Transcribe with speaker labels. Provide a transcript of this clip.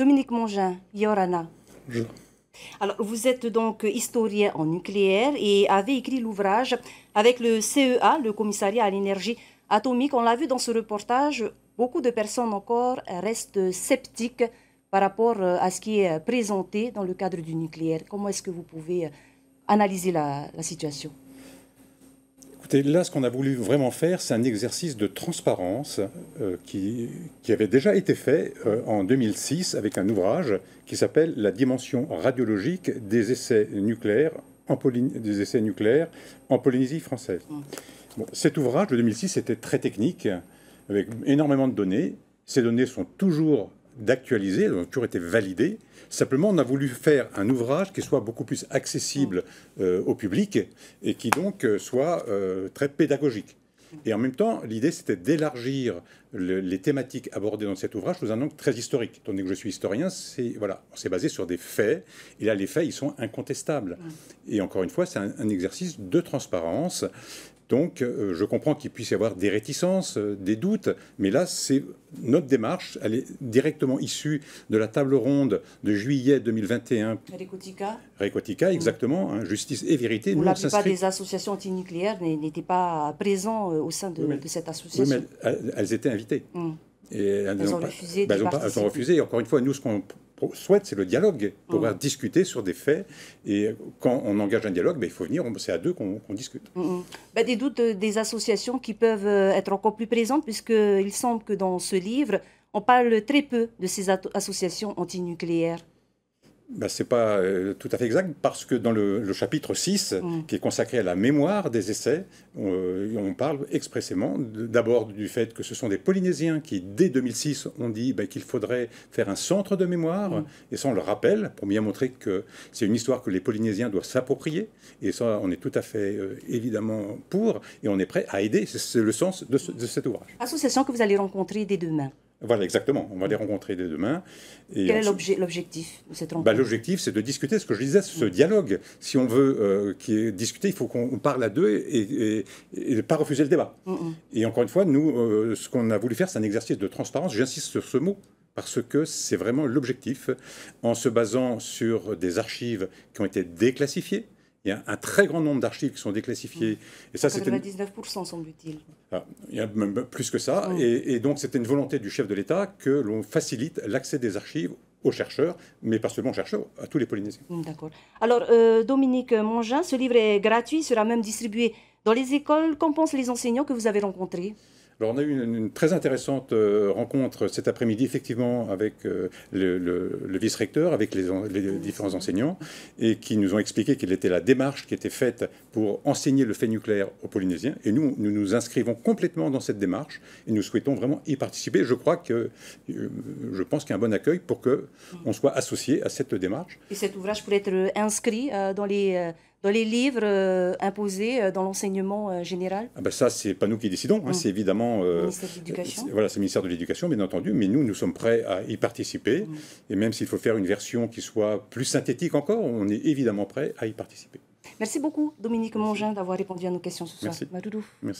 Speaker 1: Dominique Mongin, Yorana. Alors, vous êtes donc historien en nucléaire et avez écrit l'ouvrage avec le CEA, le commissariat à l'énergie atomique. On l'a vu dans ce reportage, beaucoup de personnes encore restent sceptiques par rapport euh, à ce qui est présenté dans le cadre du nucléaire. Comment est-ce que vous pouvez euh, analyser la situation
Speaker 2: là, ce qu'on a voulu vraiment faire, c'est un exercice de transparence euh, qui, avait déjà été fait euh, en 2006 avec un ouvrage qui s'appelle La dimension radiologique des essais nucléaires en, des essais nucléaires en Polynésie française. Hum. cet ouvrage de 2006 était très technique, avec énormément de données. Ces données sont toujours d'actualiser, elles ont toujours été validées. Simplement, on a voulu faire un ouvrage qui soit beaucoup plus accessible euh, au public et qui donc euh, soit euh, très pédagogique. Et en même temps, l'idée, c'était d'élargir les thématiques abordées dans cet ouvrage sous un angle très historique. Tandis que je suis historien, c'est voilà, on s'est basé sur des faits. Et là, les faits, ils sont incontestables. Mmh. Et encore une fois, c'est un, exercice de transparence. Donc, euh, je comprends qu'il puisse y avoir des réticences, euh, des doutes, mais là, c'est notre démarche, elle est directement issue de la table ronde de juillet 2021.
Speaker 1: Récotica.
Speaker 2: – Récotica, exactement, hein, justice et vérité. Vous la plupart des
Speaker 1: associations antinucléaires n'étaient pas euh, présents au sein de, cette association. Oui,
Speaker 2: mais elles, étaient invitées. elles, ont, refusé. elles ont refusé. encore une fois, nous, ce qu'on souhaite, c'est le dialogue, pouvoir mm. discuter sur des faits. Et quand on engage un dialogue, ben, il faut venir, c'est à deux qu'on discute.
Speaker 1: Mm, mm. Ben, des doutes euh, des associations qui peuvent euh, être encore plus présentes, puisqu'il euh, semble que dans ce livre, on parle très peu de ces associations antinucléaires.
Speaker 2: Ben, ce n'est pas euh, tout à fait exact, parce que dans le, chapitre 6, mm. qui est consacré à la mémoire des essais, on, euh, parle expressément d'abord du fait que ce sont des Polynésiens qui, dès 2006, ont dit ben, qu'il faudrait faire un centre de mémoire, mm. et ça on le rappelle, pour bien montrer que c'est une histoire que les Polynésiens doivent s'approprier, et ça on est tout à fait euh, évidemment pour, et on est prêt à aider, c'est le sens de, de cet ouvrage.
Speaker 1: Association que vous allez rencontrer dès demain.
Speaker 2: Voilà, exactement. On va les rencontrer dès demain. Et Quel est
Speaker 1: l'objectif de cette rencontre bah, L'objectif,
Speaker 2: c'est de discuter, ce que je disais, ce mm. dialogue. Si on veut euh, discuter, il faut qu'on parle à deux et ne pas refuser le débat. Mm, mm. Et encore une fois, nous, euh, ce qu'on a voulu faire, c'est un exercice de transparence. J'insiste sur ce mot parce que c'est vraiment l'objectif, en se basant sur des archives qui ont été déclassifiées, il y a un très grand nombre d'archives qui sont déclassifiées. Mmh. Et ça, c'était
Speaker 1: 99%, semble-t-il.
Speaker 2: il y a même plus que ça. Mmh. Et, donc, c'était une volonté du chef de l'État que l'on facilite l'accès des archives aux chercheurs, mais pas seulement aux chercheurs, à tous les Polynésiens.
Speaker 1: Mmh, d'accord. Alors, euh, Dominique Mongin, ce livre est gratuit, sera même distribué dans les écoles. Qu'en pensent les enseignants que vous avez rencontrés
Speaker 2: alors, ben, on a eu une, très intéressante euh, rencontre cet après-midi, effectivement, avec euh, le, vice-recteur, avec les, différents enseignants, et qui nous ont expliqué quelle était la démarche qui était faite pour enseigner le fait nucléaire aux Polynésiens. Et nous, nous nous inscrivons complètement dans cette démarche et nous souhaitons vraiment y participer. Je crois que, euh, je pense qu'il y a un bon accueil pour qu'on soit associé à cette démarche.
Speaker 1: Et cet ouvrage pourrait être inscrit dans les dans les livres euh, imposés euh, dans l'enseignement euh, général
Speaker 2: ah ben Ça, c'est pas nous qui décidons, hein. mm. c'est évidemment. le voilà, c'est le ministère de l'Éducation, bien entendu, mais nous, nous sommes prêts à y participer. Mm. Et même s'il faut faire une version qui soit plus synthétique encore, on est évidemment prêts à y participer.
Speaker 1: Merci beaucoup, Dominique Mongin, d'avoir répondu à nos questions ce soir.
Speaker 2: Merci.